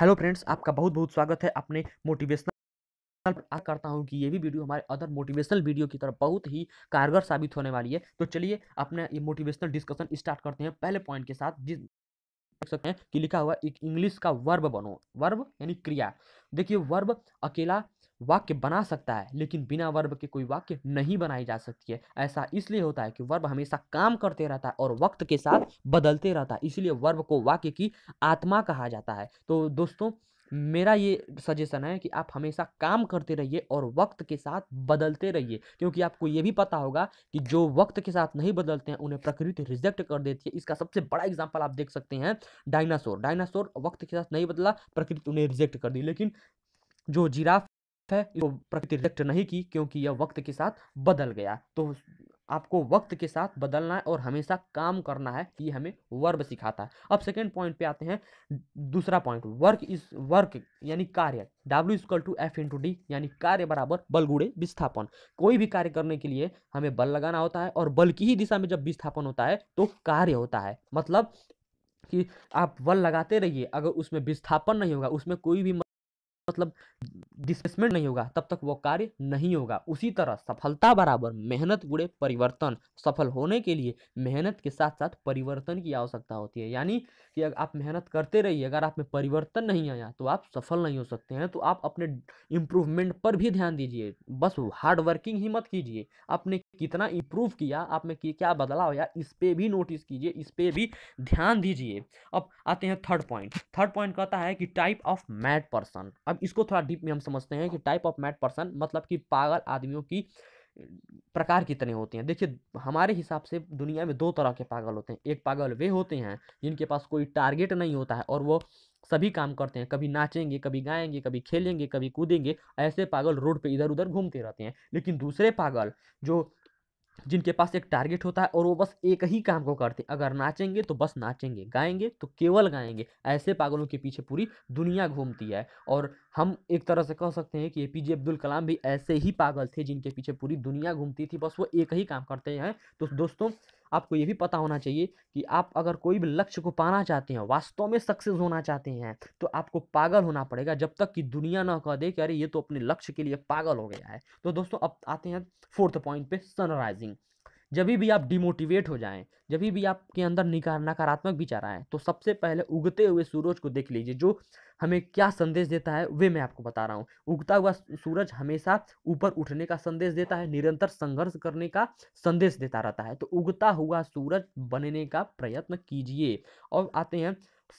hello friends आपका बहुत बहुत स्वागत है अपने मोटिवेशनल आशा करता हूँ कि ये भी वीडियो हमारे अदर मोटिवेशनल वीडियो की तरफ बहुत ही कारगर साबित होने वाली है तो चलिए अपना ये मोटिवेशनल डिस्कशन स्टार्ट करते हैं पहले पॉइंट के साथ जिस देख सकते हैं कि लिखा हुआ एक इंग्लिश का वर्ब बनो वर्ब यानी क्रिया देखिए वर्ब अकेला वाक्य बना सकता है लेकिन बिना वर्ब के कोई वाक्य नहीं बनाई जा सकती है ऐसा इसलिए होता है कि वर्ब हमेशा काम करते रहता है और वक्त के साथ बदलते रहता है इसलिए वर्ब को वाक्य की आत्मा कहा जाता है तो दोस्तों मेरा ये सजेशन है कि आप हमेशा काम करते रहिए और वक्त के साथ बदलते रहिए क्योंकि आपको ये भी पता होगा कि जो वक्त के साथ नहीं बदलते हैं उन्हें प्रकृति रिजेक्ट कर देती है इसका सबसे बड़ा एग्जाम्पल आप देख सकते हैं डायनासोर डायनासोर वक्त के साथ नहीं बदला प्रकृति उन्हें रिजेक्ट कर दी लेकिन जो जिराफ है इसको प्रकृति रिजेक्ट नहीं की क्योंकि यह वक्त के साथ बदल गया तो आपको वक्त के साथ बदलना है और हमेशा काम करना है ये हमें वर्ब सिखाता है अब सेकेंड पॉइंट पे आते हैं दूसरा पॉइंट वर्क इज वर्क यानी कार्य W equal to F into D यानी कार्य बराबर बलगुड़े विस्थापन कोई भी कार्य करने के लिए हमें बल लगाना होता है और बल की ही दिशा में जब विस्थापन होता है तो कार्य होता है मतलब कि आप बल लगाते रहिए अगर उसमें विस्थापन नहीं होगा उसमें कोई भी मतलब डिसमेंट नहीं होगा तब तक वो कार्य नहीं होगा उसी तरह सफलता बराबर मेहनत गुड़े परिवर्तन सफल होने के लिए मेहनत के साथ साथ परिवर्तन की आवश्यकता होती है यानी कि अगर आप मेहनत करते रहिए अगर आप में परिवर्तन नहीं आया तो आप सफल नहीं हो सकते हैं तो आप अपने इम्प्रूवमेंट पर भी ध्यान दीजिए बस हार्ड वर्किंग ही मत कीजिए अपने कितना इम्प्रूव किया आप में क्या बदलाव आया इस पर भी नोटिस कीजिए इस पर भी ध्यान दीजिए अब आते हैं थर्ड पॉइंट थर्ड पॉइंट कहता है कि टाइप ऑफ मैड पर्सन अब इसको थोड़ा डीप में हम समझते हैं कि टाइप ऑफ मैड पर्सन मतलब कि पागल आदमियों की प्रकार कितने होते हैं देखिए हमारे हिसाब से दुनिया में दो तरह के पागल होते हैं एक पागल वे होते हैं जिनके पास कोई टारगेट नहीं होता है और वो सभी काम करते हैं कभी नाचेंगे कभी गाएंगे कभी खेलेंगे कभी कूदेंगे ऐसे पागल रोड पे इधर उधर घूमते रहते हैं लेकिन दूसरे पागल जो जिनके पास एक टारगेट होता है और वो बस एक ही काम को करते अगर नाचेंगे तो बस नाचेंगे गाएंगे तो केवल गाएंगे ऐसे पागलों के पीछे पूरी दुनिया घूमती है और हम एक तरह से कह सकते हैं कि ए पी जे अब्दुल कलाम भी ऐसे ही पागल थे जिनके पीछे पूरी दुनिया घूमती थी बस वो एक ही काम करते हैं तो दोस्तों आपको ये भी पता होना चाहिए कि आप अगर कोई भी लक्ष्य को पाना चाहते हैं वास्तव में सक्सेस होना चाहते हैं तो आपको पागल होना पड़ेगा जब तक कि दुनिया ना कह दे कि अरे ये तो अपने लक्ष्य के लिए पागल हो गया है तो दोस्तों अब आते हैं फोर्थ पॉइंट पे सनराइजिंग जब भी आप डिमोटिवेट हो जाएं जब भी आपके अंदर निकार नकारात्मक विचार आएँ तो सबसे पहले उगते हुए सूरज को देख लीजिए जो हमें क्या संदेश देता है वे मैं आपको बता रहा हूँ उगता हुआ सूरज हमेशा ऊपर उठने का संदेश देता है निरंतर संघर्ष करने का संदेश देता रहता है तो उगता हुआ सूरज बनने का प्रयत्न कीजिए और आते हैं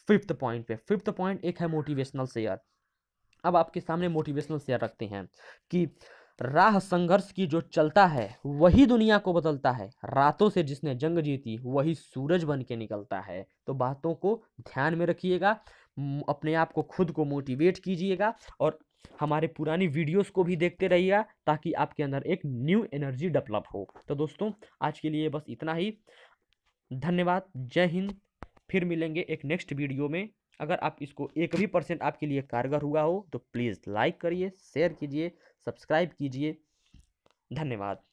फिफ्थ पॉइंट पे फिफ्थ पॉइंट एक है मोटिवेशनल शेयर अब आपके सामने मोटिवेशनल शेयर रखते हैं कि राह संघर्ष की जो चलता है वही दुनिया को बदलता है रातों से जिसने जंग जीती वही सूरज बन के निकलता है तो बातों को ध्यान में रखिएगा अपने आप को खुद को मोटिवेट कीजिएगा और हमारे पुरानी वीडियोस को भी देखते रहिएगा ताकि आपके अंदर एक न्यू एनर्जी डेवलप हो तो दोस्तों आज के लिए बस इतना ही धन्यवाद जय हिंद फिर मिलेंगे एक नेक्स्ट वीडियो में अगर आप इसको एक भी परसेंट आपके लिए कारगर हुआ हो तो प्लीज़ लाइक करिए शेयर कीजिए सब्सक्राइब कीजिए धन्यवाद